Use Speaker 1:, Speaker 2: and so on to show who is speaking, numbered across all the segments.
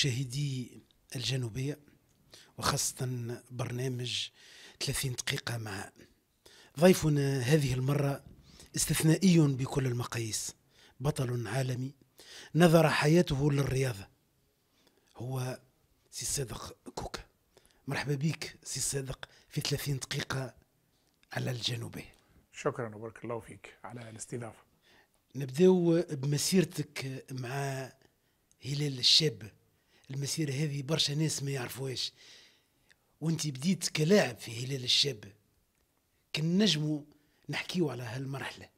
Speaker 1: مشاهدي الجنوبية وخاصة برنامج 30 دقيقة مع ضيفنا هذه المرة استثنائي بكل المقاييس بطل عالمي نظر حياته للرياضة هو سي صادق كوكا مرحبا بك سي صادق في 30 دقيقة على الجنوبية شكرا وبارك الله فيك على الاستضافة نبداو بمسيرتك مع هلال الشاب المسيره هذه برشا ناس ما يعرفوهاش وانت بديت كلاعب في هلال الشاب كان نجمو نحكيو على هالمرحله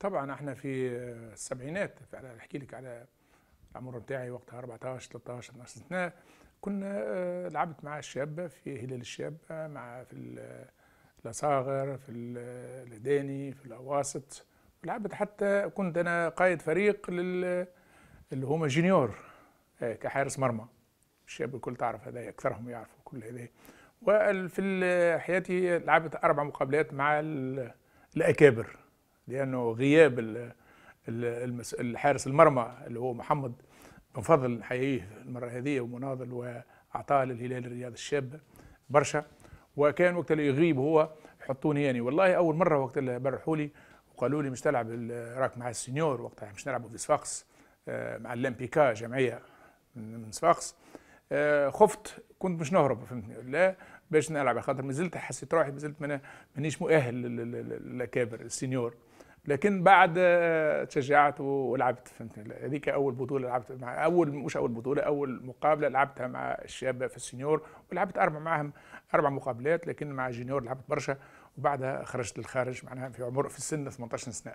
Speaker 1: طبعا احنا في
Speaker 2: السبعينات نحكي لك على العمر نتاعي وقتها 14 13 12 سنه كنا آه، لعبت مع الشاب في هلال الشاب آه، مع في آه، الاصاغر في الهداني في الاواسط لعبت حتى كنت انا قائد فريق لل اللي هما جونيور آه، كحارس مرمى الشاب الكل تعرف هذا اكثرهم يعرفوا كل هذا وفي حياتي لعبت اربع مقابلات مع الاكابر لانه غياب الحارس المرمى اللي هو محمد بن فضل نحييه المره هذه ومناضل واعطاه للهلال الرياضي الشاب برشا وكان وقت اللي يغيب هو يحطوني يعني والله اول مره وقت اللي برحوا لي وقالوا لي مش تلعب راك مع السنيور وقتها مش نلعبوا في صفاقس آه، مع اللامبيكا جمعيه من صفاقس آه، خفت كنت مش نهرب فهمتني لا باش نلعب على خاطر مازلت حسيت روحي مازلت مانيش مؤهل للاكابر السينيور لكن بعد آه، تشجعت ولعبت فهمتني هذيك اول بطوله لعبت مع اول مش اول بطوله اول مقابله لعبتها مع الشاب في السينيور ولعبت اربع معهم اربع مقابلات لكن مع جونيور لعبت برشا وبعدها خرجت للخارج معناها في عمر في السن 18 سنه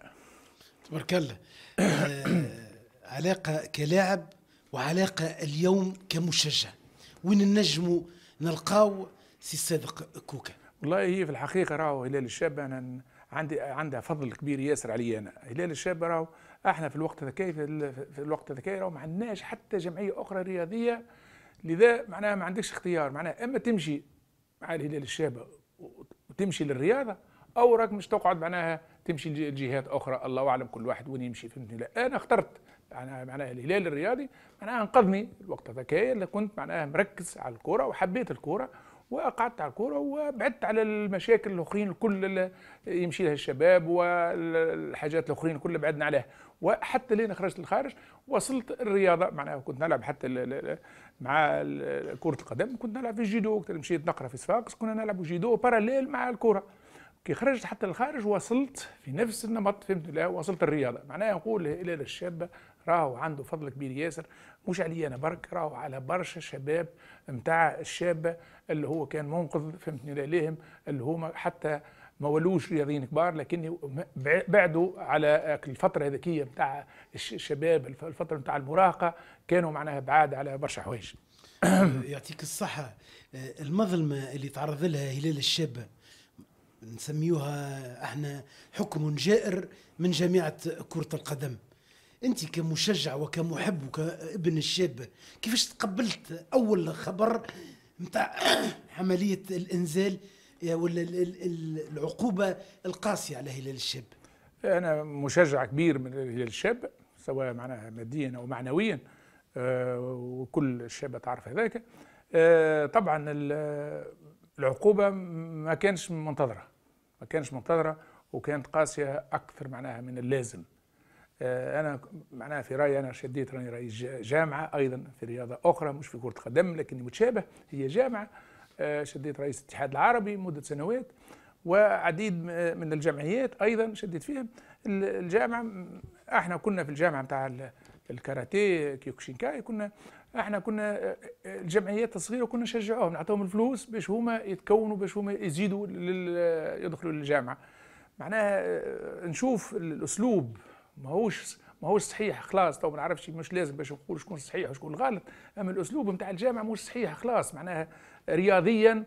Speaker 1: تبارك الله آه، علاقه كلاعب وعلاقة اليوم كمشجع وين نجموا نلقاو سي صادق كوكا والله هي
Speaker 2: في الحقيقة راهو هلال الشاب أنا عندي عندها فضل كبير ياسر علي أنا هلال الشاب راهو احنا في الوقت هذاك في الوقت هذاك راهو ما عندناش حتى جمعية أخرى رياضية لذا معناها ما عندكش اختيار معناها اما تمشي مع الهلال الشاب وتمشي للرياضه او راك مش تقعد معناها تمشي لجهات اخرى الله اعلم كل واحد وين يمشي فهمتني لا انا اخترت معناها معناها الهلال الرياضي معناها انقذني الوقت هذاك اللي كنت معناها مركز على الكوره وحبيت الكوره وقعدت على الكوره وبعدت على المشاكل الاخرين الكل اللي يمشي لها الشباب والحاجات الاخرين كلها بعدنا عليها وحتى لين خرجت للخارج وصلت الرياضه معناها كنت نلعب حتى مع كره القدم كنت نلعب في الجيدو وقت مشيت نقرا في صفاقس كنا نلعب جيدو باراليل مع الكره كي خرجت حتى للخارج وصلت في نفس النمط فهمت لا وصلت الرياضه معناها نقول الى الشابه راهو عنده فضل كبير ياسر مش علي انا برك راهو على برشا شباب نتاع الشابه اللي هو كان منقذ فهمتني ليهم اللي هما حتى ما ولوش رياضيين كبار لكن بعدوا على الفتره هذيكيه نتاع الشباب الفتره نتاع المراهقه كانوا معناها بعاد على برشا حوايج
Speaker 1: يعطيك الصحه آه، المظلمه اللي تعرض لها هلال الشابه نسميوها احنا حكم جائر من جامعه كره القدم انت كمشجع وكمحب وكابن الشاب كيفاش تقبلت اول خبر نتاع عمليه الانزال ولا العقوبه القاسيه على هلال الشاب انا مشجع كبير من
Speaker 2: هلال الشاب سواء معناها ماديا او معنويا آه، وكل الشاب تعرف هذاك آه، طبعا العقوبه ما كانش منتظره ما كانش منتظره وكانت قاسيه اكثر معناها من اللازم آه، انا معناها في رايي انا شديت راني رئيس جامعه ايضا في رياضه اخرى مش في كره قدم لكن متشابه هي جامعه آه، شديت رئيس الاتحاد العربي مده سنوات وعديد آه، من الجمعيات ايضا شديت فيها الجامعه احنا كنا في الجامعه بتاع الكاراتيه كيوكشينكاي كنا احنا كنا الجمعيات الصغيره كنا نشجعوهم نعطيهم الفلوس باش هما يتكونوا باش هما يزيدوا يدخلوا للجامعه معناها نشوف الاسلوب ماهوش ماهوش صحيح خلاص تو ما نعرفش مش لازم باش نقول شكون صحيح وشكون غلط اما الاسلوب نتاع الجامعه مش صحيح خلاص معناها رياضيا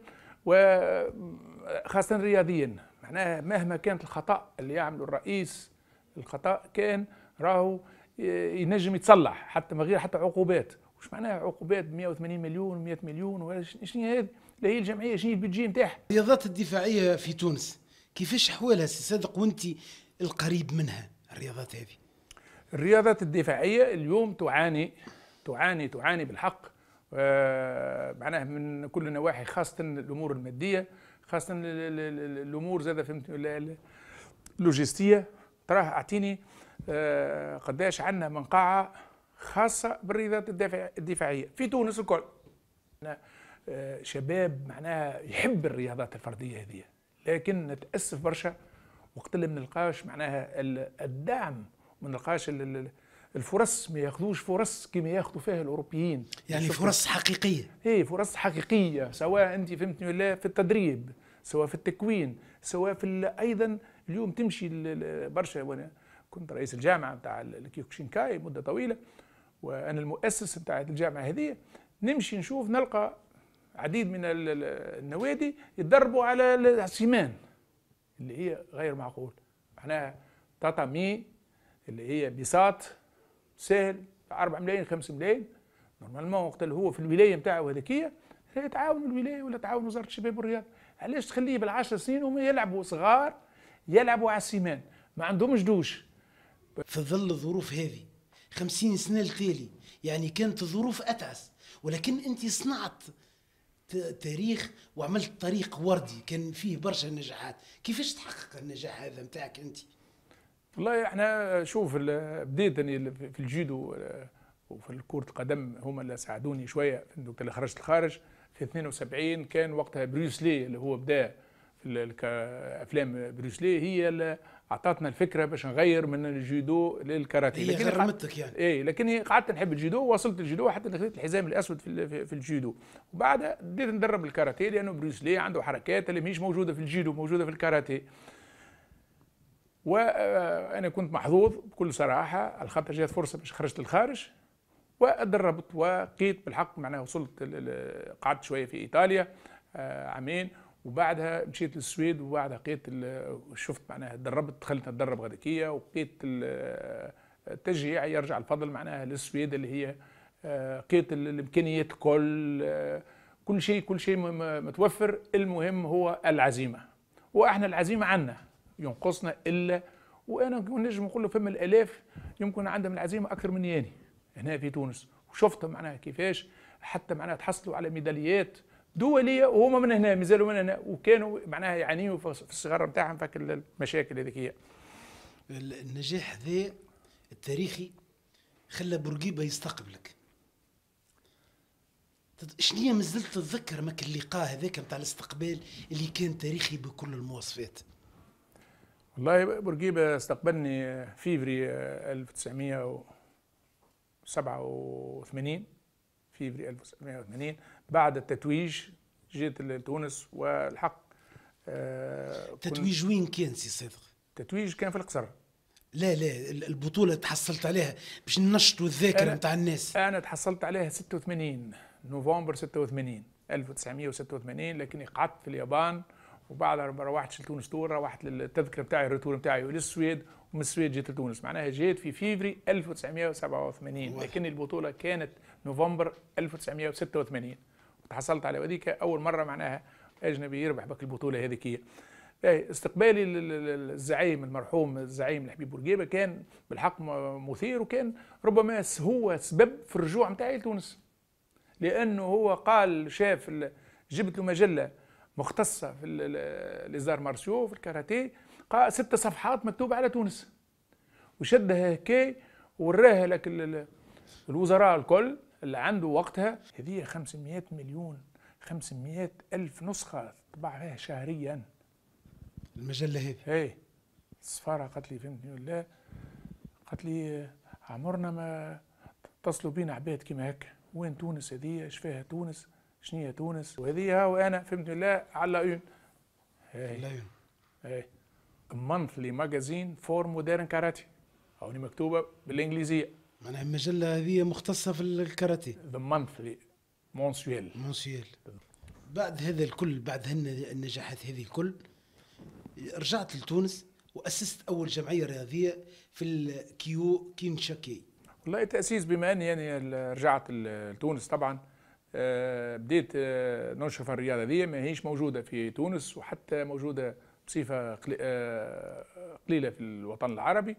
Speaker 2: وخاصه رياضيا معناها مهما كانت الخطا اللي يعمله الرئيس الخطا كان راهو ينجم يتصلح حتى من غير حتى عقوبات واش معناها عقوبات 180
Speaker 1: مليون 100 مليون ولا هي هذه اللي هي الجمعيه شنو البيجي نتاعها الرياضات الدفاعيه في تونس كيفاش حوالها سي صادق وانت القريب منها الرياضات هذه
Speaker 2: الرياضات الدفاعيه اليوم تعاني تعاني تعاني بالحق آه، معناها من كل النواحي خاصه الامور الماديه خاصه الامور زادة فهمت اللوجستيه تراه اعطيني آه، قداش عندنا منقعه خاصه بالرياضات الدفاعيه في تونس الكل آه، شباب معناها يحب الرياضات الفرديه هذه لكن نتاسف برشا وقت اللي ما نلقاش معناها الدعم وما نلقاش الفرص ما ياخذوش فرص كما ياخذوا فيها الاوروبيين يعني فرص حقيقيه ايه فرص حقيقيه سواء انت فهمتني ولا في التدريب سواء في التكوين سواء في ايضا اليوم تمشي برشا وانا كنت رئيس الجامعه نتاع الكيوكشينكاي مده طويله وانا المؤسس نتاع الجامعه هذه نمشي نشوف نلقى عديد من النوادي يتدربوا على السيمان اللي هي غير معقول معناها تاتامي اللي هي بساط سهل 4 ملايين 5 ملايين نورمالمون وقت اللي هو في الولايه نتاعو هذيكيا تعاون الولايه ولا تعاون وزاره الشباب والرياضه علاش تخليه بالعشر سنين
Speaker 1: هم يلعبوا صغار يلعبوا على السيمان ما عندهمش دوش في ظل الظروف هذه خمسين سنه التالي يعني كانت الظروف اتعس ولكن انت صنعت تاريخ وعملت طريق وردي كان فيه برشا نجاحات كيفاش تحقق النجاح هذا نتاعك انت
Speaker 2: والله احنا شوف بديت في الجيدو آه، وفي كرة القدم هما اللي ساعدوني شويه وقت اللي خرجت الخارج في 72 كان وقتها بروسلي اللي هو بدا في افلام بروسلي هي اعطتنا الفكره باش نغير من الجودو للكاراتيه هي لكن غرمتك يعني ايه لكن قعدت نحب الجودو وواصلت الجودو حتى خذيت الحزام الاسود في في الجودو وبعدها بديت ندرب الكاراتيه لانه بروس لي عنده حركات اللي مش موجوده في الجودو موجوده في الكاراتيه وانا آه، كنت محظوظ بكل صراحه الخطر جات فرصه باش خرجت للخارج ودربت وقيت بالحق معناها وصلت قعدت شويه في ايطاليا آه، عامين وبعدها مشيت للسويد وبعدها لقيت شفت معناها دربت دخلت ندرب غدكيه وقيت التشجيع يرجع الفضل معناها للسويد اللي هي آه، قيت الامكانيات الكل آه، كل شيء كل شيء متوفر المهم هو العزيمه واحنا العزيمه عندنا ينقصنا الا وانا نجم نقول له فما الالاف يمكن عندهم العزيمه اكثر من ياني هنا في تونس وشفتهم معناها كيفاش حتى معناها تحصلوا على ميداليات دوليه وهما من هنا مازالوا من هنا وكانوا معناها يعانيوا في الصغار نتاعهم فك المشاكل هذيك هي النجاح ذا
Speaker 1: التاريخي خلى بورقيبه يستقبلك هي مازلت تتذكر ماك اللقاء هذاك نتاع الاستقبال اللي كان تاريخي بكل المواصفات
Speaker 2: والله بورقيبه استقبلني فيفري 1987 فيفري 1980 بعد التتويج جيت لتونس والحق آه
Speaker 1: تتويج وين كان سي صدق؟ التتويج كان في القصر لا لا البطولة تحصلت عليها باش ننشطوا الذاكرة نتاع الناس أنا تحصلت عليها 86
Speaker 2: نوفمبر 86 1986 لكني قعدت في اليابان وبعد ما روحتش لتونس تور روحت للتذكرة نتاعي الريتور نتاعي للسويد ومن السويد جيت لتونس معناها جيت في فيفري 1987 لكن البطولة كانت نوفمبر 1986 حصلت على وديك اول مره معناها اجنبي يربح بك البطوله هذيك إيه، استقبالي للزعيم المرحوم الزعيم الحبيب بورقيبه كان بالحق مثير وكان ربما هو سبب في الرجوع نتاعي لتونس لانه هو قال شاف جبت له مجله مختصه في ليزار مارسيو في الكاراتيه قال ست صفحات مكتوبه على تونس وشدها هكا وراها لك الوزراء الكل اللي عنده وقتها هدية 500 مليون 500 ألف نسخة تطبع فيها شهريا المجلة هذه ايه السفارة قالت لي فهمتني ولا قالت لي عمرنا ما اتصلوا بينا عباد كيما هكا وين تونس هذه اش فيها تونس شنية تونس وهذه وانا فهمتني ولا على اون ايه ايه مانثلي ماجازين فور مودرن كاراتي هوني مكتوبة
Speaker 1: بالإنجليزية معناها المجله هذه مختصه في الكاراتيه ذا مانثلي مونسويل مونسويل بعد هذا الكل بعد النجاحات هذه الكل رجعت لتونس واسست اول جمعيه رياضيه في الكيو
Speaker 2: كينشاكي والله تاسيس بما اني يعني رجعت لتونس طبعا آه، بديت آه، نشر الرياضه هذه ما هيش موجوده في تونس وحتى موجوده بصفه آه، قليله في الوطن العربي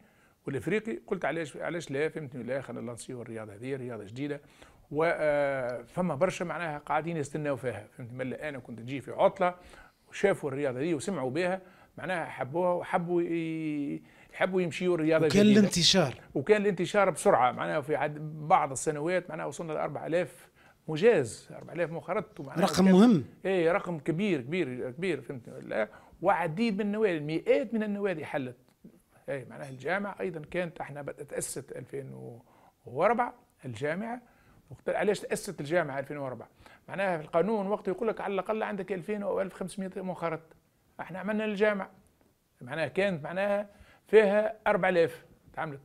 Speaker 2: والافريقي قلت علاش علاش لا فهمتني لا خلينا نلانسيو الرياضه هذه رياضه جديده وفما آه، برشا معناها قاعدين يستناو فيها فهمت ملا انا كنت نجي في عطله وشافوا الرياضه دي وسمعوا بها معناها حبوها وحبوا يحبوا يمشيوا الرياضه وكان جديدة. الانتشار وكان الانتشار بسرعه معناها في بعض السنوات معناها وصلنا ل 4000 مجاز 4000 مخرط رقم مهم اي رقم كبير كبير كبير فهمت وعديد من النوادي مئات من النوادي حلت إيه، معناها الجامعة أيضا كانت احنا تأسست 2004 الجامعة علاش تأسست الجامعة 2004 معناها في القانون وقت يقول لك على الأقل عندك 2000 أو 1500 منخرط احنا عملنا الجامعة معناها كانت معناها فيها 4000 تعملت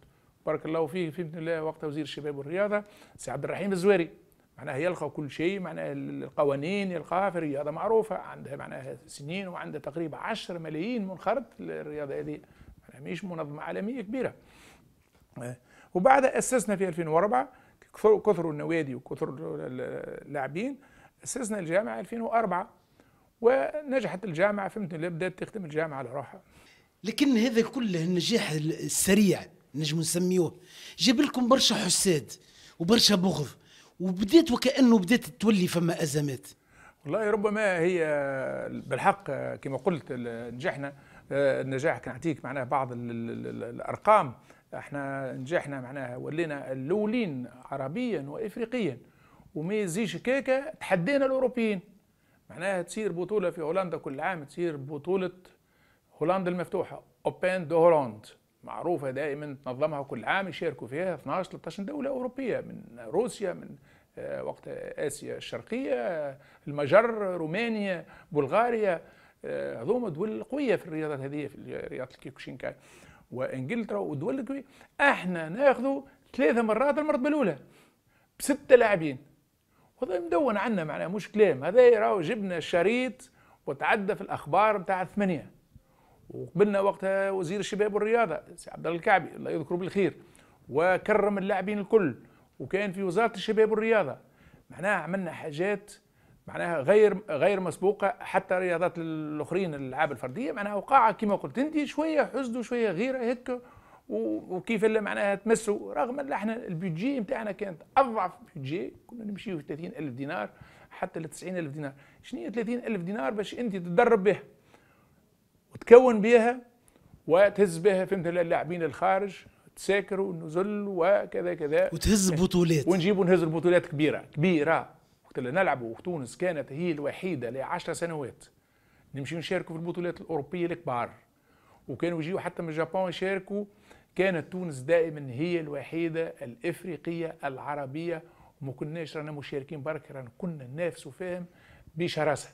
Speaker 2: بارك الله فيه في باذن الله وقت وزير الشباب والرياضه سي عبد الرحيم الزواري معناها يلقى كل شيء معناها القوانين يلقاها في الرياضه معروفه عندها معناها سنين وعندها تقريبا 10 ملايين منخرط للرياضه هذه مش منظمه عالميه كبيره آه، وبعد اسسنا في 2004 كثروا النوادي وكثر اللاعبين اسسنا الجامعه 2004 ونجحت الجامعه فهمت بدات تخدم الجامعه على روحها
Speaker 1: لكن هذا كله النجاح السريع نجم نسميوه جاب لكم برشا حساد وبرشا بغض وبدات وكانه بدات تولي فما ازمات
Speaker 2: والله ربما هي بالحق كما قلت نجحنا آه، النجاح كنعطيك معناه بعض الارقام احنا نجحنا معناها ولينا الاولين عربيا وافريقيا وما يزيش كيكا تحدينا الاوروبيين معناها تصير بطوله في هولندا كل عام تصير بطوله هولندا المفتوحه اوبين دو هولاند معروفه دائما تنظمها كل عام يشاركوا فيها 12 13 دوله اوروبيه من روسيا من آه، وقت اسيا الشرقيه المجر رومانيا بلغاريا آه، هذوما دول قويه في الرياضات هذه في رياضه الكيكوشينكاي وانجلترا والدول القويه احنا ناخذوا ثلاثه مرات المرتبه الاولى بسته لاعبين وهذا مدون عنا معناه مش كلام هذا راهو جبنا الشريط وتعدى في الاخبار بتاع الثمانيه وقبلنا وقتها وزير الشباب والرياضه سي عبد الله الكعبي الله يذكره بالخير وكرم اللاعبين الكل وكان في وزاره الشباب والرياضه معناها عملنا حاجات معناها غير غير مسبوقه حتى رياضات الاخرين الالعاب الفرديه معناها وقاعه كما قلت انت شويه حزن وشويه غيره هيك وكيف اللي معناها تمسوا رغم ان احنا البيدجي نتاعنا كانت اضعف بيدجي كنا نمشيو 30 30000 دينار حتى ل 90000 دينار شنو هي 30000 دينار باش انت تدرب بها وتكون بها وتهز بها فهمت اللاعبين الخارج تساكر ونزل وكذا كذا وتهز بطولات ونجيب ونهز البطولات كبيره كبيره وقت اللي نلعبه تونس كانت هي الوحيده لعشر سنوات نمشيو نشاركوا في البطولات الاوروبيه الكبار وكانوا يجيو حتى من جابان يشاركوا كانت تونس دائما هي الوحيده الافريقيه العربيه وما كناش رانا مشاركين برك رانا كنا ننافسوا فيهم بشراسه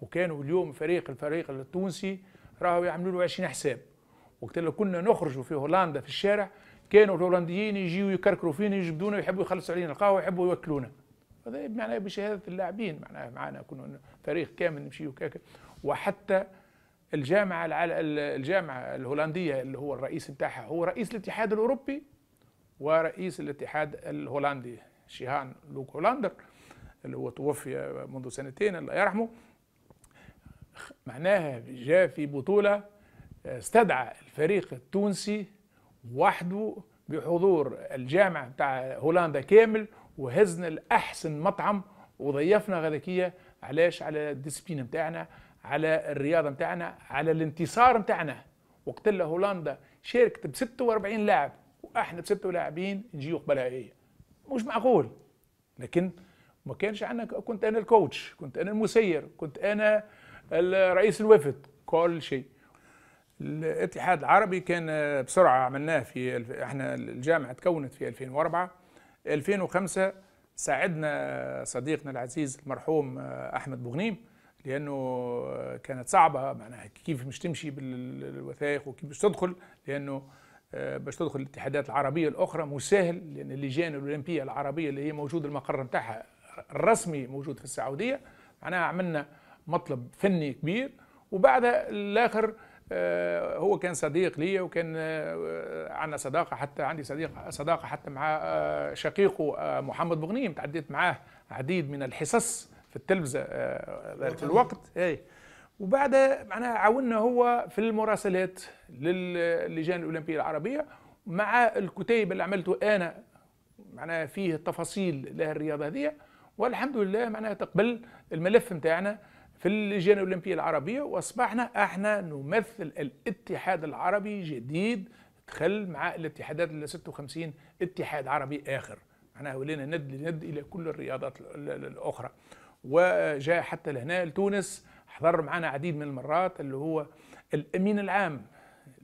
Speaker 2: وكانوا اليوم فريق الفريق التونسي راهو يعملوا له 20 حساب وقت اللي كنا نخرجوا في هولندا في الشارع كانوا الهولنديين يجيو يكركروا فينا يجبدونا ويحبوا يخلصوا علينا القهوه ويحبوا يوكلونا هذا معناه بشهاده اللاعبين معناه معنا كنا فريق كامل نمشي وكاك وحتى الجامعه الجامعه الهولنديه اللي هو الرئيس بتاعها هو رئيس الاتحاد الاوروبي ورئيس الاتحاد الهولندي شيهان لوك هولندر اللي هو توفي منذ سنتين الله يرحمه معناها جاء في بطولة آه، استدعى الفريق التونسي وحده بحضور الجامعة بتاع هولندا كامل وهزنا لاحسن مطعم وضيفنا غذكيه علاش على الديسبين نتاعنا على الرياضه نتاعنا على الانتصار نتاعنا وقت اللي هولندا شاركت ب 46 لاعب واحنا ب 6 لاعبين نجيو قبلها هي مش معقول لكن ما كانش عندنا كنت انا الكوتش كنت انا المسير كنت انا رئيس الوفد كل شيء الاتحاد العربي كان بسرعه عملناه في احنا الجامعه تكونت في 2004 2005 ساعدنا صديقنا العزيز المرحوم آه، احمد بوغنيم لانه آه، كانت صعبه معناها كيف مش تمشي بالوثائق وكيف مش تدخل لانه آه، باش تدخل الاتحادات العربيه الاخرى مش سهل لان اللجان الاولمبيه العربيه اللي هي موجود المقر نتاعها الرسمي موجود في السعوديه معناها عملنا مطلب فني كبير وبعد الاخر آه، هو كان صديق لي وكان آه، آه، عندنا صداقه حتى عندي صديق صداقه حتى مع شقيقه محمد بغنيم تعديت معاه عديد من الحصص في التلفزه ذلك الوقت اي وبعد معناها عاوننا هو في المراسلات للجان الاولمبيه العربيه مع الكتيب اللي عملته انا معناها فيه تفاصيل لها الرياضه هذه والحمد لله معناها تقبل الملف نتاعنا في اللجان الأولمبية العربية وأصبحنا احنا نمثل الاتحاد العربي جديد دخل مع الاتحادات اللي 56 اتحاد عربي آخر احنا ولينا ند لند إلى كل الرياضات الأخرى وجاء حتى لهنا لتونس حضر معنا عديد من المرات اللي هو الأمين العام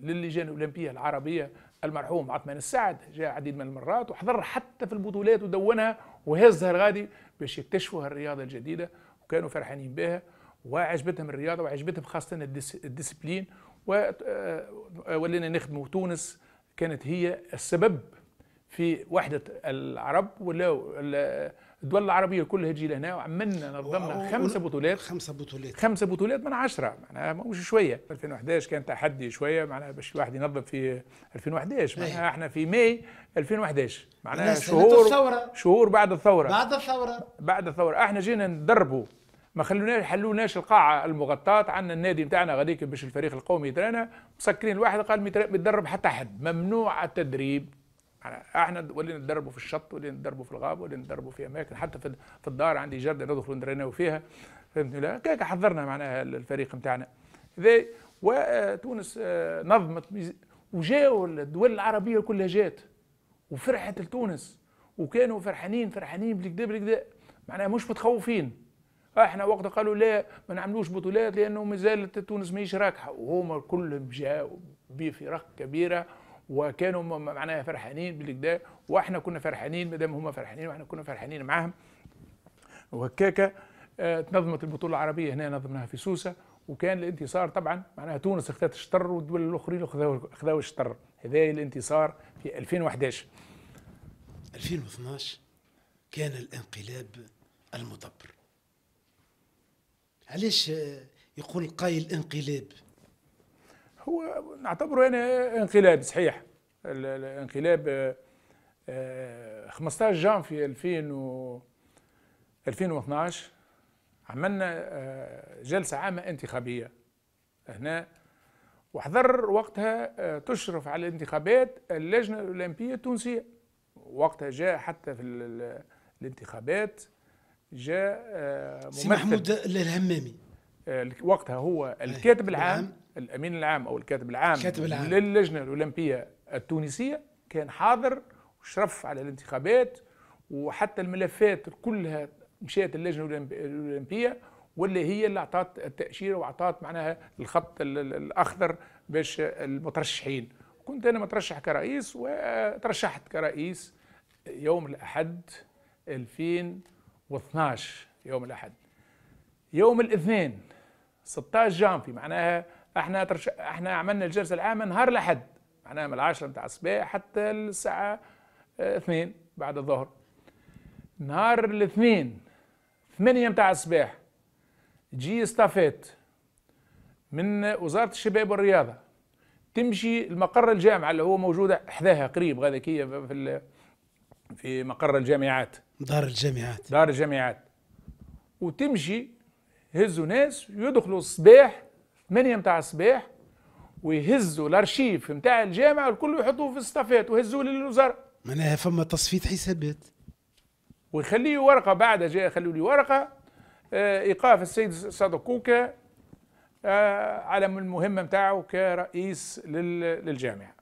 Speaker 2: للجان الأولمبية العربية المرحوم عثمان السعد جاء عديد من المرات وحضر حتى في البطولات ودونها وهزها الغادي باش يكتشفوا هالرياضة الجديدة وكانوا فرحانين بها وعجبتهم الرياضه وعجبتهم خاصه الديسبلين آه، آه، ولينا نخدموا تونس كانت هي السبب في وحده العرب ولاو الدول العربيه كلها تجي لهنا وعملنا نظمنا خمسه بطولات خمسه بطولات خمسه بطولات من عشره معناها مش شويه 2011 كان تحدي شويه معناها باش الواحد ينظم في 2011 إيه. معناها احنا في ماي 2011 معناها شهور الثورة. شهور بعد الثوره بعد الثوره بعد الثوره احنا جينا ندربوا ما خلوناش حلوناش القاعه المغطاه عندنا النادي نتاعنا غاديك باش الفريق القومي يترانا مسكرين الواحد قال متدرب حتى حد ممنوع التدريب احنا ولينا ندربوا في الشط ولينا ندربوا في الغابه ولينا ندربوا في اماكن حتى في, في الدار عندي جرده ندخلوا نتريناو فيها فهمتني لا كيك حضرنا معناها الفريق نتاعنا وتونس آه، آه، نظمت وجاوا الدول العربيه كلها جات وفرحت لتونس وكانوا فرحانين فرحانين بالكدا بالكدا معناها مش متخوفين آه، احنا وقتها قالوا لا ما نعملوش بطولات لانه زالت تونس ماهيش راكحه وهما كلهم جاوا بفرق كبيره وكانوا معناها فرحانين بالكدا واحنا كنا فرحانين مادام هما فرحانين واحنا كنا فرحانين معاهم وهكاكا آه، تنظمت البطوله العربيه هنا نظمناها في سوسه وكان الانتصار طبعا معناها تونس اخذت الشطر والدول الاخرين اخذوا الشطر هذا الانتصار في 2011
Speaker 1: 2012 كان الانقلاب المدبر علاش يقول قايل انقلاب
Speaker 2: هو نعتبره انا يعني انقلاب صحيح الانقلاب 15 آه، آه، جانفي 2000 و 2012 عملنا آه، جلسة عامة انتخابية هنا وحضر وقتها تشرف على الانتخابات اللجنة الأولمبية التونسية وقتها جاء حتى في الانتخابات جاء آه، ممثل محمود الهمامي آه، وقتها هو آه، الكاتب العام الامين العام او الكاتب العام, الكاتب العام. للجنه الاولمبيه التونسيه كان حاضر وشرف على الانتخابات وحتى الملفات كلها مشات اللجنه الاولمبيه واللي هي اللي اعطت التاشيره واعطت معناها الخط الاخضر باش المترشحين كنت انا مترشح كرئيس وترشحت كرئيس يوم الاحد 2000 و12 يوم الاحد يوم الاثنين 16 جانفي معناها احنا ترش... احنا عملنا الجلسه العامه نهار الاحد معناها من العاشرة متاع الصباح حتى الساعه آه، اثنين بعد الظهر نهار الاثنين ثمانية متاع الصباح جي استافيت من وزارة الشباب والرياضة تمشي المقر الجامعة اللي هو موجودة حذاها قريب غاديك هي في في مقر الجامعات
Speaker 1: دار الجامعات
Speaker 2: دار الجامعات وتمشي يهزوا ناس يدخلوا الصباح 8 متاع الصباح ويهزوا الارشيف متاع الجامعه الكل يحطوه في الصفات ويهزوه للوزاره
Speaker 1: معناها فما تصفيه حسابات
Speaker 2: ويخليه ورقه بعد جاء خلوا لي ورقه آه، ايقاف السيد صادق كوكا آه، على المهمه نتاعو كرئيس للجامعه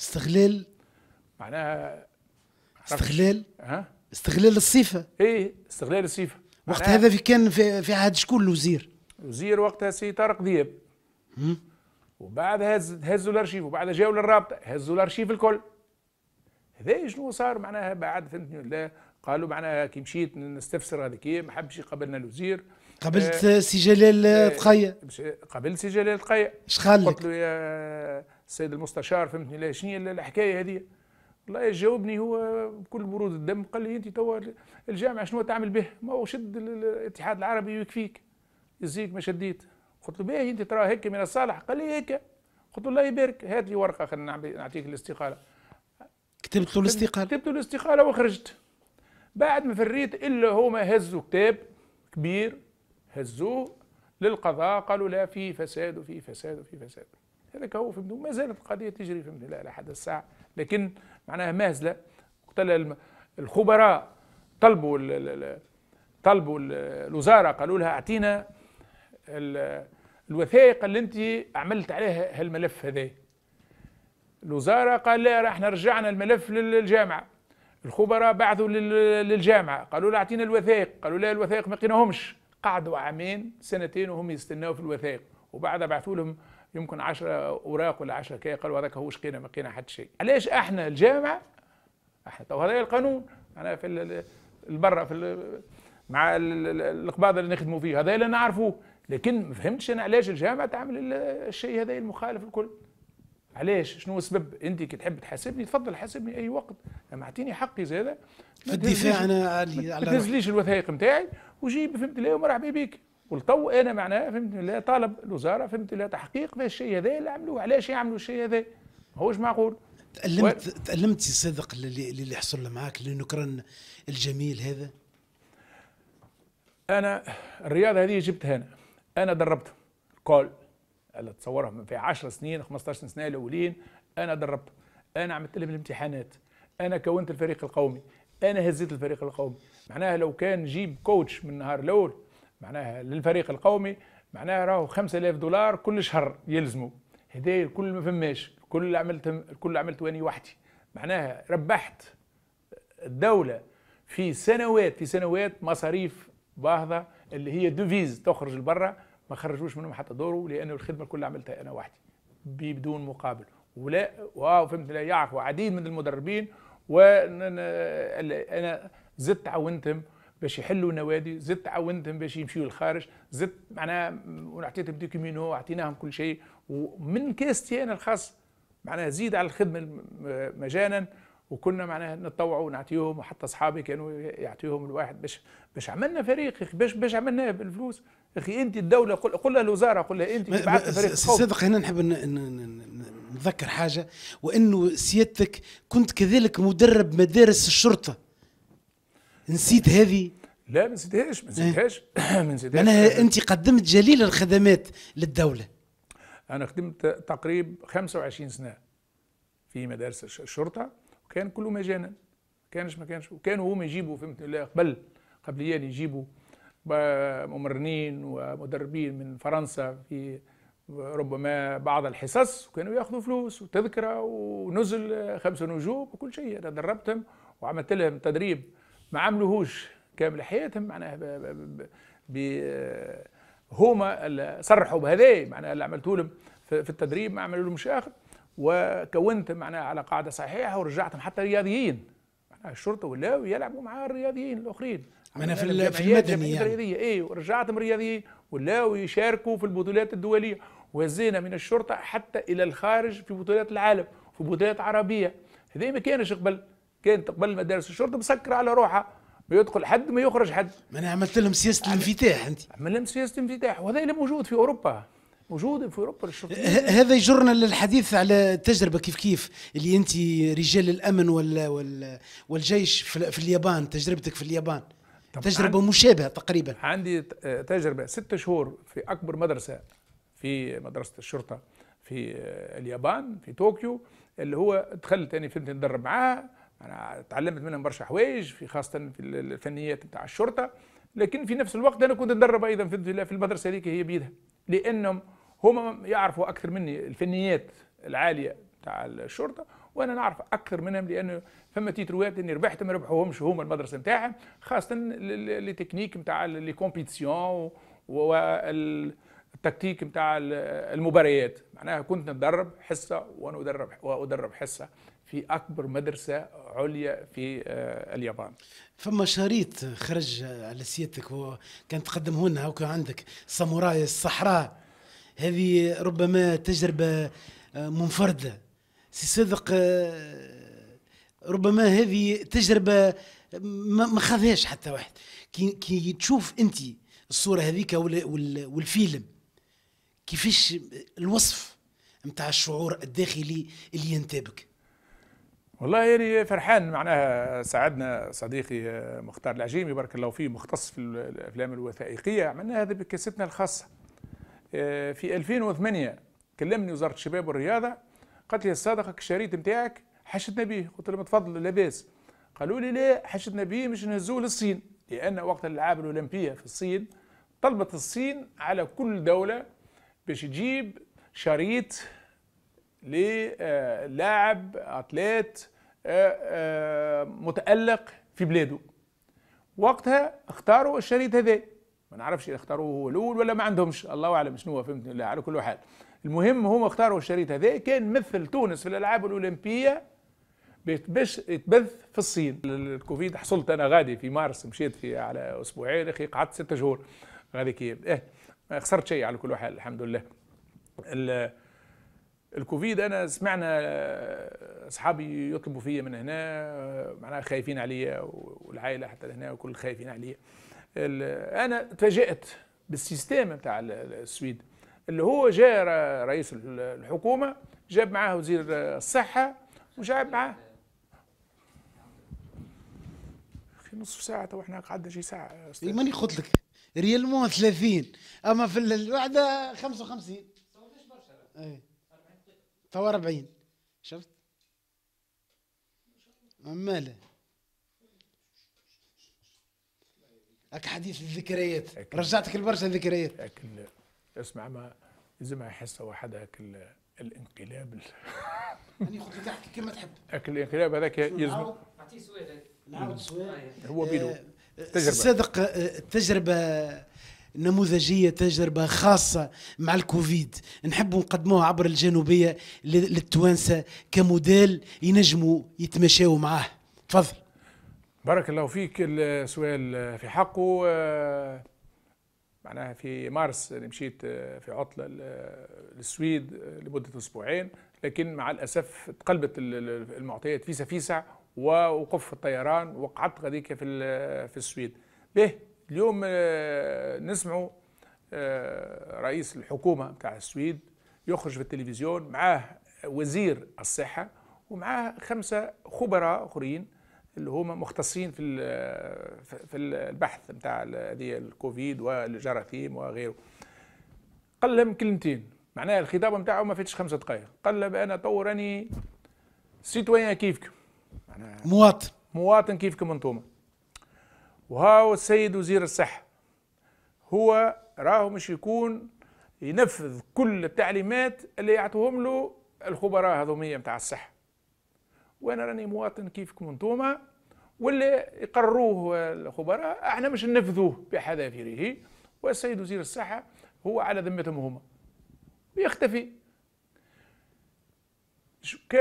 Speaker 1: استغلال
Speaker 2: معناها استغلال ها
Speaker 1: استغلال الصفه
Speaker 2: ايه استغلال الصفه وقت هذا
Speaker 1: في كان في, في عهد شكون الوزير؟
Speaker 2: الوزير وقتها سي طارق دياب وبعد هز هزوا الارشيف وبعد جاوا للرابطه هزوا الارشيف الكل هذا شنو صار معناها بعد فهمتني ولا قالوا معناها كي مشيت نستفسر هذيك إيه، ما حبش يقابلنا الوزير قابلت آه، آه، سي جلال تقيا تقية قابلت سي جلال تقية اش قال قلت له يا السيد المستشار فهمتني لا شنو الحكايه هذه والله جاوبني هو بكل برود الدم قال لي انت توا الجامعه شنو تعمل به؟ ما هو شد الاتحاد العربي ويكفيك يزيك ما شديت قلت له باهي انت ترى هيك من الصالح قال لي هيك قلت له الله يبارك هات لي ورقه خلينا نعطيك الاستقاله كتبت له الاستقاله كتبت له الاستقاله وخرجت بعد ما فريت الا هما هزوا كتاب كبير هزوه للقضاء قالوا لا في فساد وفي فساد وفي فساد هذاك هو فهمت ما زالت القضيه تجري فهمت لا لحد الساعه لكن معناها مهزله وقت الخبراء طلبوا طلبوا الوزاره قالوا لها اعطينا الوثائق اللي انت عملت عليها هالملف هذا الوزاره قال لا احنا رجعنا الملف للجامعه الخبراء بعثوا للجامعه قالوا لها اعطينا الوثائق قالوا لا الوثائق ما لقيناهمش قعدوا عامين سنتين وهم يستناو في الوثائق وبعدها بعثوا لهم يمكن 10 اوراق ولا 10 كي قالوا هذاك هوش قينا ما قينا حتى شيء علاش احنا الجامعه احنا تو هذا القانون انا في البرة في مع القباضه اللي نخدموا فيه هذا اللي نعرفوه لكن ما فهمتش انا علاش الجامعه تعمل الشيء هذا المخالف الكل علاش شنو السبب انت كي تحب تحاسبني تفضل حاسبني اي وقت لما اعطيني حقي زاده في الدفاع انا علي ما تنزليش الوثائق نتاعي وجيب فهمت ليه ومرحبا بك والتو انا معناه فهمت لا طالب الوزاره فهمت لا تحقيق في الشيء
Speaker 1: هذا اللي عملوه علاش يعملوا الشيء هذا ماهوش معقول تألمت و... تألمت صدق للي, اللي حصل معك لنكران الجميل هذا
Speaker 2: انا الرياضه هذه جبتها انا انا دربت كول تصورها في 10 سنين 15 سنه الاولين انا دربت انا عملت لهم الامتحانات انا كونت الفريق القومي انا هزيت الفريق القومي معناها لو كان نجيب كوتش من النهار الاول معناها للفريق القومي معناها راهو 5000 دولار كل شهر يلزموا هذا الكل ما فماش الكل اللي عملت الكل اللي عملته اني وحدي معناها ربحت الدوله في سنوات في سنوات مصاريف باهظه اللي هي دوفيز تخرج لبرا ما خرجوش منهم حتى دورو لانه الخدمه كلها عملتها انا وحدي بدون مقابل ولا واو فهمت لا يعرفوا عديد من المدربين وانا زدت عاونتهم باش يحلوا نوادي زدت عاونتهم باش يمشيوا للخارج زدت معناها ونعطيتهم كومينو اعطيناهم كل شيء ومن كاستي انا الخاص معناها زيد على الخدمه مجانا وكنا معناها نتطوعوا ونعطيهم وحتى اصحابي كانوا يعطيهم الواحد باش باش عملنا فريق باش باش عملناه بالفلوس اخي انت الدوله قل, قل لها الوزاره قل لها انت بعثت فريق صدق هنا نحب
Speaker 1: نذكر حاجه وانه سيادتك كنت كذلك مدرب مدارس الشرطه نسيت هذه لا ما نسيتهاش ما نسيتهاش إيه. ما نسيتهاش معناها انت قدمت جليل الخدمات للدوله انا خدمت
Speaker 2: تقريبا 25 سنه في مدارس الشرطه وكان كله مجانا كانش ما كانش وكانوا هما يجيبوا فهمت الله قبل قبليان يعني يجيبوا ممرنين ومدربين من فرنسا في ربما بعض الحصص وكانوا ياخذوا فلوس وتذكره ونزل خمسه نجوم وكل شيء انا دربتهم وعملت لهم تدريب ما عملوهوش كامل حياتهم معناها ب... هما صرحوا بهذا معناها اللي عملته لهم في التدريب ما عملوا لهمش اخر وكونت معناها على قاعده صحيحه ورجعتهم حتى رياضيين معناها الشرطه ولاو يلعبوا مع الرياضيين الاخرين معناها في, في المدني يعني اي ورجعتهم رياضيين ولاو يشاركوا في البطولات الدوليه وزينا من الشرطه حتى الى الخارج في بطولات العالم في بطولات عربيه هذه ما كانش قبل كانت قبل مدارس الشرطه مسكره على روحها ما يدخل حد ما يخرج حد ما انا عملت لهم سياسه
Speaker 1: الانفتاح انت
Speaker 2: عملت لهم سياسه الانفتاح وهذا اللي موجود في اوروبا موجود في اوروبا
Speaker 1: هذا يجرنا للحديث على تجربة كيف كيف اللي انت رجال الامن وال والجيش في اليابان تجربتك في اليابان تجربه مشابهه تقريبا
Speaker 2: عندي تجربه ست شهور في اكبر مدرسه في مدرسه الشرطه في اليابان في طوكيو اللي هو دخلت انا يعني فهمت ندرب معاها انا تعلمت منهم برشا حوايج في خاصه في الفنيات نتاع الشرطه لكن في نفس الوقت انا كنت ندرب ايضا في المدرسه هذيك هي بيدها لانهم هما يعرفوا اكثر مني الفنيات العاليه نتاع الشرطه وانا نعرف اكثر منهم لانه فما تيتروات اني ربحت ما ربحوهمش هما المدرسه نتاعهم خاصه لي تكنيك نتاع لي كومبيتيسيون والتكتيك نتاع المباريات معناها كنت ندرب حصه وانا ادرب وادرب حصه في اكبر مدرسه عليا في آه، اليابان.
Speaker 1: فما شريط خرج على سيادتك وكان تقدمه لنا وكان عندك ساموراي الصحراء هذه ربما تجربه آه، منفرده سي صدق آه، ربما هذه تجربه ما خذهاش حتى واحد كي كي تشوف انت الصوره هذيك والفيلم كيفاش الوصف نتاع الشعور الداخلي اللي ينتابك والله يعني فرحان
Speaker 2: معناها ساعدنا صديقي مختار العجيمي بارك الله فيه مختص في الافلام الوثائقيه عملنا هذا بكاستنا الخاصه آه، في 2008 كلمني وزاره الشباب والرياضه قالت لي صادقك الشريط نتاعك حشدنا به قلت لهم تفضل لاباس قالوا لي لا حشدنا به مش نهزوه للصين لان وقت الالعاب الاولمبيه في الصين طلبت الصين على كل دوله باش تجيب شريط للاعب اتليت آه، آه، متالق في بلاده وقتها اختاروا الشريط هذا ما نعرفش اختاروه هو الاول ولا ما عندهمش الله اعلم شنو هو فهمتني لا على كل حال المهم هم اختاروا الشريط هذا كان مثل تونس في الالعاب الاولمبيه باش يتبث في الصين الكوفيد حصلت انا غادي في مارس مشيت في على اسبوعين اخي قعدت ستة شهور غادي كي اه خسرت شيء على كل حال الحمد لله الكوفيد انا سمعنا آه، اصحابي يطلبوا فيا من هنا آه، معناها خايفين عليا والعائله حتى هنا وكل خايفين عليا انا تفاجات بالسيستم بتاع السويد اللي هو جاء رئيس الحكومه جاب معاه وزير الصحه وجاب معاه نصف ساعة تو احنا قعدنا شي ساعة استاذ ماني
Speaker 1: قلت لك ريال مون 30 اما في الوحدة 55 برشا اي تو 40 شفت ماله هاك حديث الذكريات
Speaker 2: رجعتك لبرشا ذكريات لكن اسمع ما لازم يحس واحد هاك الانقلاب يعني خذ تحكي كما تحب لكن الانقلاب هذاك يلزم
Speaker 1: نعطيه سؤال نعاود سؤال هو بيدو آه، آه، التجربه صدق التجربه نموذجية تجربة خاصة مع الكوفيد نحب نقدموها عبر الجنوبية للتوانسة كموديل ينجموا يتمشاو معاه تفضل
Speaker 2: بارك الله فيك السؤال في حقه آه، معناها في مارس مشيت آه، في عطلة آه، للسويد لمدة أسبوعين لكن مع الأسف تقلبت المعطيات فيسا فيسا ووقف الطيران وقعدت غاديك في في السويد به اليوم آه، نسمعوا آه، رئيس الحكومة بتاع السويد يخرج في التلفزيون معاه وزير الصحة ومعاه خمسة خبراء آخرين اللي هما مختصين في آه، في البحث بتاع هذه الكوفيد والجراثيم وغيره قال لهم كلمتين معناها الخطاب نتاعو ما فيش خمسة دقائق قال لهم انا تو راني سيتويان كيفكم مواطن مواطن كيفكم انتوما وهاو السيد وزير الصحة هو راهو مش يكون ينفذ كل التعليمات اللي يعطوهم له الخبراء هذومية متاع الصحة وانا راني مواطن كيفكم انتوما واللي يقرروه الخبراء احنا مش ننفذوه بحذافيره والسيد وزير الصحة هو على ذمتهم هما ويختفي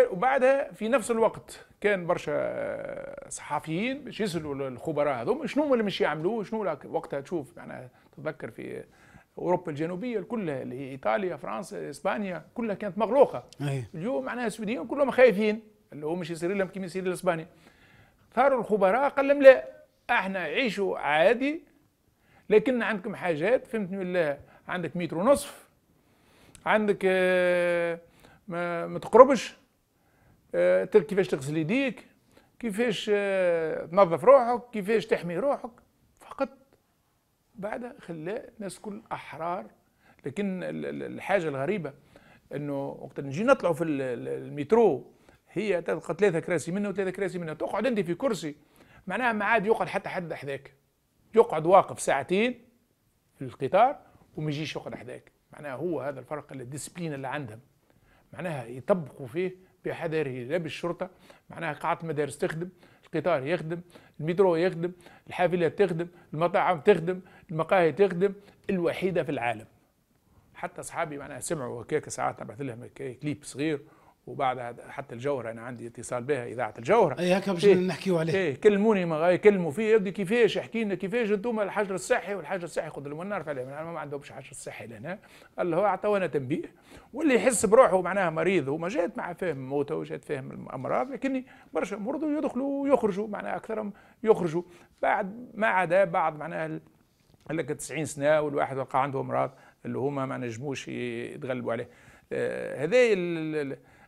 Speaker 2: وبعدها في نفس الوقت كان برشا صحفيين باش يسالوا الخبراء هذوما شنو اللي مش يعملوه شنو وقتها تشوف يعني تتذكر في اوروبا الجنوبيه كلها اللي هي ايطاليا فرنسا اسبانيا كلها كانت مغلوقه أيه. اليوم معناها السويديين كلهم خايفين اللي هو مش يصير لهم كيما يصير لاسبانيا ثاروا الخبراء قال لهم لا احنا عيشوا عادي لكن عندكم حاجات فهمتني ولا عندك متر ونصف عندك آه، ما, ما تقربش آه، تلك كيفاش تغسل يديك كيفاش آه، تنظف روحك كيفاش تحمي روحك فقط بعد خلى الناس كل احرار لكن الحاجه الغريبه انه وقت نجي نطلعوا في المترو هي تلقى ثلاثه كراسي منه وثلاثه كراسي منه تقعد انت في كرسي معناها ما عاد يقعد حتى حد حذاك يقعد واقف ساعتين في القطار وما يجيش يقعد حذاك معناها هو هذا الفرق الديسبلين اللي عندهم معناها يطبقوا فيه بحذره لا بالشرطه معناها قاعه المدارس تخدم القطار يخدم المترو يخدم الحافلات تخدم المطاعم تخدم المقاهي تخدم الوحيده في العالم حتى اصحابي معناها سمعوا هكاك ساعات نبعث لهم كليب صغير وبعد حتى الجوهره انا عندي اتصال بها اذاعه الجوهره اي هكا باش نحكيو عليه إيه كلموني ما يكلموا فيه يبدو كيفاش احكي لنا كيفاش انتم الحجر الصحي والحجر الصحي خذ لهم النار عليهم انا ما عندهمش حجر صحي لهنا قال هو اعطونا تنبيه واللي يحس بروحه معناها مريض هو جات مع فهم موته وجات فهم الامراض لكن برشا مرض يدخلوا ويخرجوا معناها اكثرهم يخرجوا بعد ما عدا بعض معناها لك 90 سنه والواحد وقع عنده امراض اللي هما ما نجموش يتغلبوا عليه آه هذا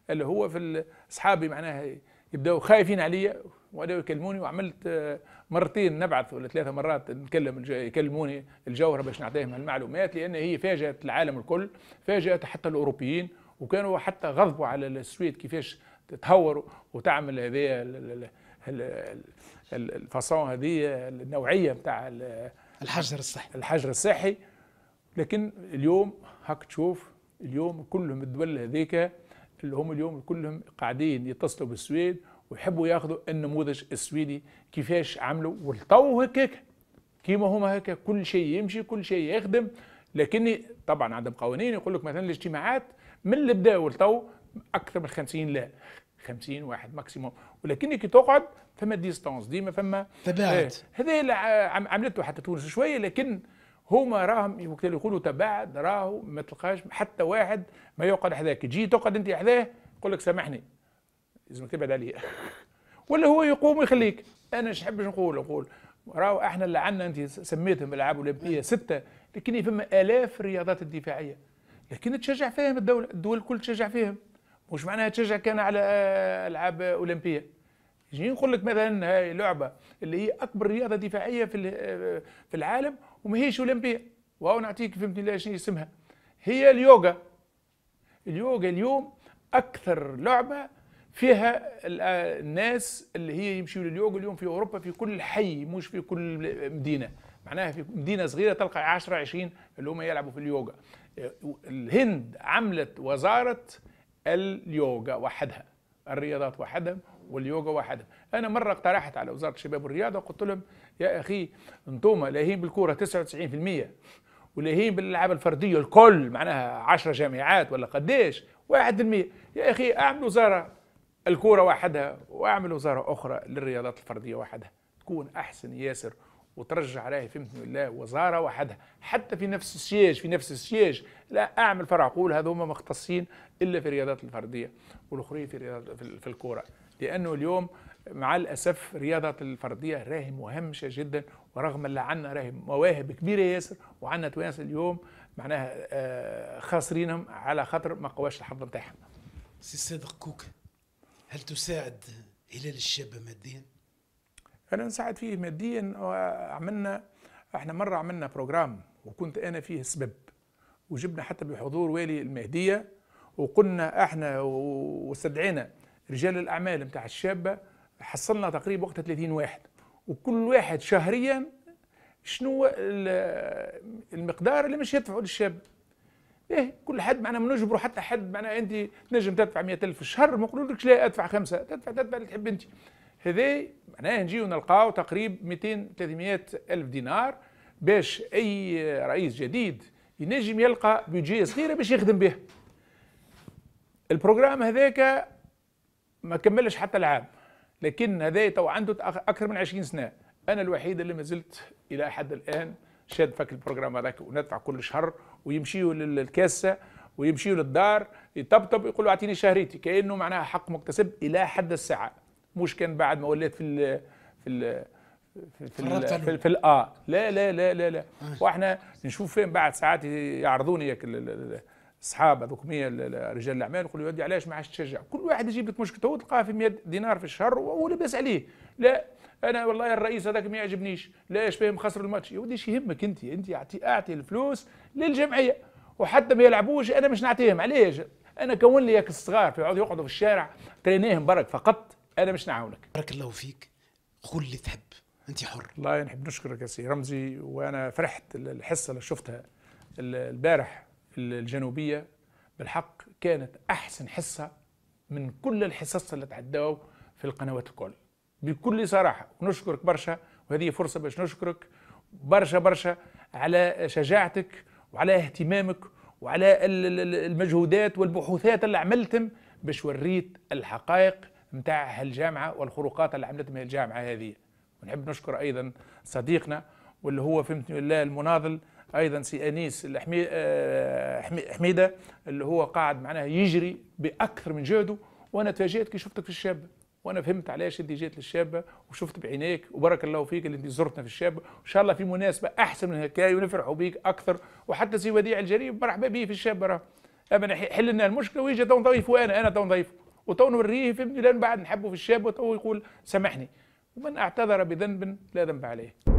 Speaker 2: اللي هو في اصحابي معناها يبداوا خايفين عليا وبداوا يكلموني وعملت آه، مرتين نبعث ولا ثلاثه مرات نكلم يكلموني الجوهره باش نعطيهم المعلومات لان هي فاجات العالم الكل فاجات حتى الاوروبيين وكانوا حتى غضبوا على السويد كيفاش تتهور وتعمل هذه الفاصون هذه النوعيه نتاع
Speaker 1: الحجر الصحي الحجر
Speaker 2: الصحي لكن اليوم هاك تشوف اليوم كلهم الدول هذيك اللي هم اليوم كلهم قاعدين يتصلوا بالسويد ويحبوا ياخذوا النموذج السويدي كيفاش عملوا ولتو هكاك كيما هما هكا كل شيء يمشي كل شيء يخدم لكن طبعا عندهم قوانين يقول لك مثلا الاجتماعات من اللي بدا ولتو اكثر من 50 لا 50 واحد ماكسيموم ولكن كي تقعد فما ديستانس ديما فما تباعد إيه، هذا عملته حتى تونس شويه لكن هما راهم يقولوا تباعد راهو ما تلقاش حتى واحد ما يقعد حذاك تجي تقعد انت حذاه يقول لك سامحني لازمك تبعد عليا ولا هو يقوم ويخليك انا ايش نحب نقول نقول راهو احنا اللي عندنا انت سميتهم الالعاب الاولمبيه نعم. سته لكن فما الاف الرياضات الدفاعيه لكن تشجع فيهم الدوله الدول الكل تشجع فيهم مش معناها تشجع كان على العاب اولمبيه يجي نقول لك مثلا هاي لعبه اللي هي اكبر رياضه دفاعيه في في العالم وماهيش اولمبيه واو نعطيك فهمتني ليش شنو اسمها هي اليوغا اليوغا اليوم اكثر لعبه فيها آه، الناس اللي هي يمشيوا لليوغا اليوم في اوروبا في كل حي مش في كل مدينه معناها في مدينه صغيره تلقى 10 20 اللي هم يلعبوا في اليوغا الهند عملت وزاره اليوغا وحدها الرياضات وحدها واليوغا وحدها انا مره اقترحت على وزاره الشباب والرياضه قلت لهم يا اخي انتوما لاهين بالكوره 99% ولاهين بالالعاب الفرديه الكل معناها 10 جامعات ولا قديش 1% يا اخي اعمل وزاره الكوره وحدها واعمل وزاره اخرى للرياضات الفرديه وحدها تكون احسن ياسر وترجع عليه فهمتني ولا وزاره وحدها حتى في نفس السياج في نفس السياج لا اعمل فرع قول هذوما مختصين الا في الرياضات الفرديه والاخرين في في الكوره لانه اليوم مع الأسف رياضة الفردية راهي مهمشة جدا ورغم اللي عندنا راهي مواهب كبيرة ياسر وعندنا توانسة اليوم معناها آه، خاسرينهم على خاطر ما قواش الحظ نتاعهم
Speaker 1: سي صادق كوك هل تساعد هلال الشابة ماديا؟
Speaker 2: أنا نساعد فيه ماديا وعملنا احنا مرة عملنا بروجرام وكنت أنا فيه السبب وجبنا حتى بحضور والي المهدية وقلنا احنا واستدعينا رجال الأعمال نتاع الشابة حصلنا تقريبا وقتها 30 واحد وكل واحد شهريا شنو المقدار اللي مش يدفعه للشاب ايه كل حد معنا ما حتى حد معنا انت تنجم تدفع 100000 في الشهر ما نقولولكش لا ادفع خمسه تدفع تدفع اللي تحب انت هذي معناها نجيو نلقاو تقريب 200 300 الف دينار باش اي رئيس جديد ينجم يلقى بيجي صغيره باش يخدم به البروجرام هذاك ما كملش حتى العام لكن هذا تو عنده اكثر من 20 سنه انا الوحيد اللي ما زلت الى حد الان شاد فك البروجرام هذاك وندفع كل شهر ويمشيوا للكاسه ويمشيوا للدار يطبطب يقولوا اعطيني شهريتي كانه معناها حق مكتسب الى حد الساعه مش كان بعد ما وليت في الـ في الـ في, في, في, في الاه لا لا لا لا لا واحنا نشوف فين بعد ساعات يعرضوني اصحاب هذوك مية رجال الاعمال يقول ودي علاش ما عادش تشجع كل واحد يجيب لك مشكلته تلقاه في 100 دينار في الشهر وهو لاباس عليه لا انا والله الرئيس هذاك ما يعجبنيش لا فاهم خسر الماتش يا ودي اش يهمك انت انت اعطي اعطي الفلوس للجمعيه وحتى ما يلعبوش انا مش نعطيهم علاش انا كون لي ياك الصغار في يقعدوا يقعدوا في الشارع تريناهم برك فقط انا مش نعاونك بارك الله فيك قول اللي تحب انت حر الله نحب نشكرك يا سي رمزي وانا فرحت الحصه اللي شفتها البارح الجنوبية بالحق كانت أحسن حصة من كل الحصص اللي تعدوا في القنوات الكل بكل صراحة ونشكرك برشا وهذه فرصة باش نشكرك برشا برشا على شجاعتك وعلى اهتمامك وعلى المجهودات والبحوثات اللي عملتم باش وريت الحقائق نتاع هالجامعة والخروقات اللي عملتهم الجامعة هذه ونحب نشكر أيضا صديقنا واللي هو فهمتني الله المناضل ايضا سي انيس آه، حميده اللي هو قاعد معناها يجري باكثر من جهده وانا تفاجئت كي شفتك في الشابه وانا فهمت علاش انت جيت للشابه وشفت بعينيك وبارك الله فيك اللي انت زرتنا في الشابه وان شاء الله في مناسبه احسن من هكايا ونفرحوا بيك اكثر وحتى سي وديع الجريب مرحبا به في الشابه راه ابا حل لنا المشكله ويجي تو نضيفه وانا انا تو نضيفه وتو نوريه فهمني لان بعد نحبه في الشاب وتو يقول سامحني ومن اعتذر بذنب لا ذنب عليه